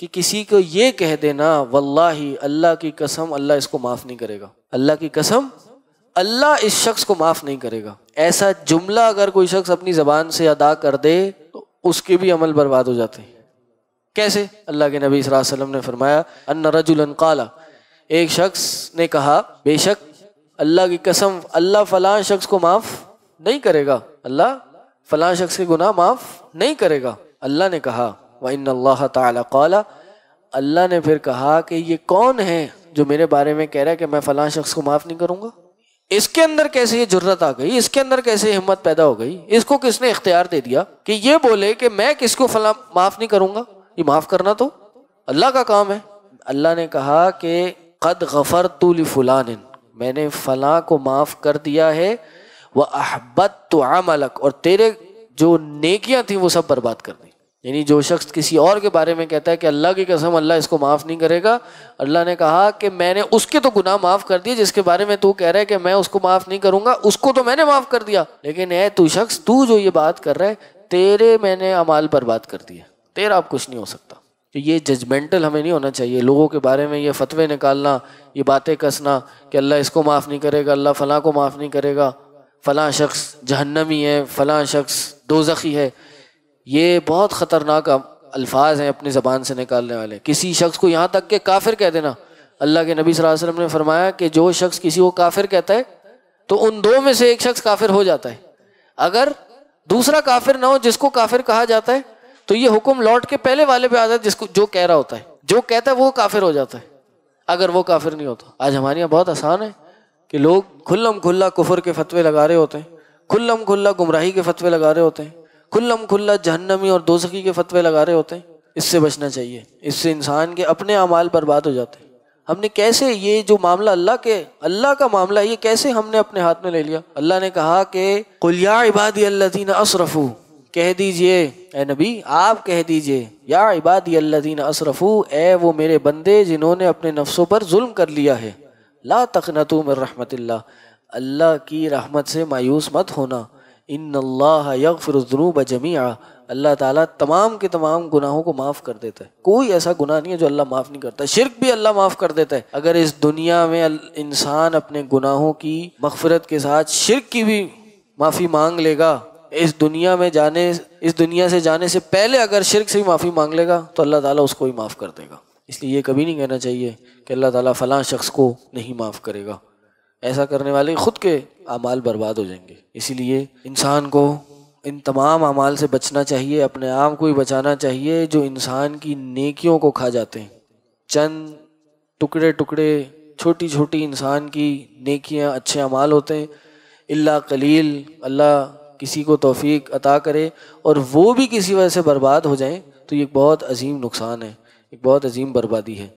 कि किसी को ये कह देना वल्ला अल्लाह की कसम अल्लाह इसको माफ़ नहीं करेगा अल्लाह की कसम अल्लाह इस शख्स को माफ़ नहीं करेगा ऐसा जुमला अगर कोई शख्स अपनी ज़बान से अदा कर दे तो उसके भी अमल बर्बाद हो जाते हैं कैसे अल्लाह के नबी सलम ने फरमाया अन्न एक शख्स ने कहा बेशक अल्लाह की कसम अल्लाह फलां शख्स को माफ़ नहीं करेगा अल्लाह फलां शख्स के गुनाह माफ़ नहीं करेगा अल्लाह ने कहा वन अल्लाह अल्लाह ने फिर कहा कि ये कौन है जो मेरे बारे में कह रहा है कि मैं फ़लाँ शख्स को माफ़ नहीं करूँगा इसके अंदर कैसे ये जरूरत आ गई इसके अंदर कैसे हिम्मत पैदा हो गई इसको किसने इख्तियार दे दिया कि ये बोले कि मैं किसको फला माफ़ नहीं करूँगा ये माफ़ करना तो अल्लाह का काम है अल्लाह ने कहा कि कद गफ़र तुल फ़लान मैंने फ़लाँ को माफ़ कर दिया है वह अहबत तो आम अलग और तेरे जो नेकियाँ थी वो सब बर्बाद कर दी यानी जो शख्स किसी और के बारे में कहता है कि अल्लाह की कसम अल्लाह इसको माफ़ नहीं करेगा अल्लाह ने कहा कि मैंने उसके तो गुनाह माफ़ कर दिए जिसके बारे में तू कह रहा है कि मैं उसको माफ़ नहीं करूँगा उसको तो मैंने माफ़ कर दिया लेकिन है तू शख्स तू जो ये बात कर रहा है तेरे मैंने अमाल पर बात कर दिया तेरा अब कुछ नहीं हो सकता तो ये जजमेंटल हमें नहीं होना चाहिए लोगों के बारे में ये फतवे निकालना ये बातें कसना कि अल्लाह इसको माफ़ नहीं करेगा अल्लाह फ़लाँ को माफ़ नहीं करेगा फ़लाँ शख्स जहन्नमी है फ़लाँ शख्स दोजखी है ये बहुत ख़तरनाक अल्फाज हैं अपनी ज़बान से निकालने वाले किसी शख्स को यहाँ तक के काफिर कह देना अल्लाह के नबी सल्लल्लाहु अलैहि वसल्लम ने फरमाया कि जो शख्स किसी को काफिर कहता है तो उन दो में से एक शख्स काफिर हो जाता है अगर दूसरा काफिर ना हो जिसको काफिर कहा जाता है तो ये हुक्म लौट के पहले वाले पे आता है जिसको जो कह रहा होता है जो कहता है वो काफिर हो जाता है अगर वो काफिर नहीं होता आज हमारे यहाँ बहुत आसान है कि लोग खुल्लम खुल्ला कुफर के फतवे लगा रहे होते हैं खुल्लम खुल्ला गुमराही के फतवे लगा रहे होते हैं खुल्लम खुल्ला जहन्नमी और दोजखी के फतवे लगा रहे होते हैं इससे बचना चाहिए इससे इंसान के अपने अमाल बर्बाद हो जाते हैं हमने कैसे ये जो मामला अल्लाह के अल्लाह का मामला ये कैसे हमने अपने हाथ में ले लिया अल्लाह ने कहा कि कुलिया इबादी अल्लादीन असरफू कह दीजिए ए नबी आप कह दीजिए या इबादी अल्लादीन असरफू ए वो मेरे बंदे जिन्होंने अपने नफ्सों पर जुल्म कर लिया है ला मर रहमत अल्लाह की रहमत से मायूस मत होना इन अल्लाह यकफ़िरजनूब जमिया अल्लाह ताला तमाम के तमाम गुनाहों को माफ़ कर देता है कोई ऐसा गुनाह नहीं है जो अल्लाह माफ़ नहीं करता शिरक भी अल्लाह माफ़ कर देता है अगर इस दुनिया में इंसान अपने गुनाहों की मफफरत के साथ शिरक की भी माफ़ी मांग लेगा इस दुनिया में जाने इस दुनिया से जाने से पहले अगर शिरक से भी माफ़ी मांग लेगा तो अल्लाह ताला उसको ही माफ़ कर देगा इसलिए ये कभी नहीं कहना चाहिए कि अल्लाह ताला फ़लाँ शख्स को नहीं माफ़ करेगा ऐसा करने वाले खुद के अमाल बर्बाद हो जाएंगे इसीलिए इंसान को इन तमाम अमाल से बचना चाहिए अपने आप को ही बचाना चाहिए जो इंसान की नेकियों को खा जाते हैं चंद टुकड़े टुकड़े छोटी छोटी इंसान की नेकियां अच्छे अमाल होते हैं इल्ला कलील अल्लाह किसी को तोफ़ी अता करे और वो भी किसी वजह से बर्बाद हो जाए तो ये बहुत अजीम नुकसान है एक बहुत अजीम बर्बादी है